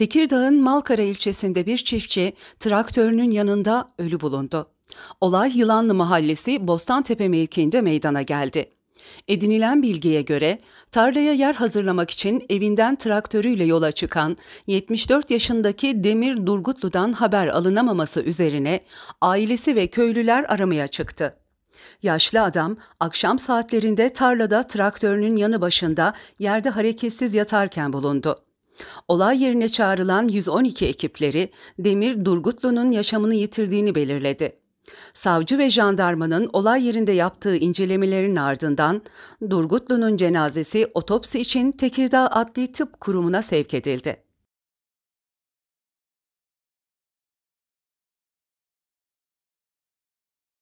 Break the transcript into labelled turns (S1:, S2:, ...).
S1: Tekirdağ'ın Malkara ilçesinde bir çiftçi traktörünün yanında ölü bulundu. Olay Yılanlı Mahallesi Bostantepe mevkiinde meydana geldi. Edinilen bilgiye göre tarlaya yer hazırlamak için evinden traktörüyle yola çıkan 74 yaşındaki Demir Durgutlu'dan haber alınamaması üzerine ailesi ve köylüler aramaya çıktı. Yaşlı adam akşam saatlerinde tarlada traktörünün yanı başında yerde hareketsiz yatarken bulundu. Olay yerine çağrılan 112 ekipleri Demir Durgutlu'nun yaşamını yitirdiğini belirledi. Savcı ve jandarmanın olay yerinde yaptığı incelemelerin ardından Durgutlu'nun cenazesi otopsi için Tekirdağ Adli Tıp Kurumu'na sevk edildi.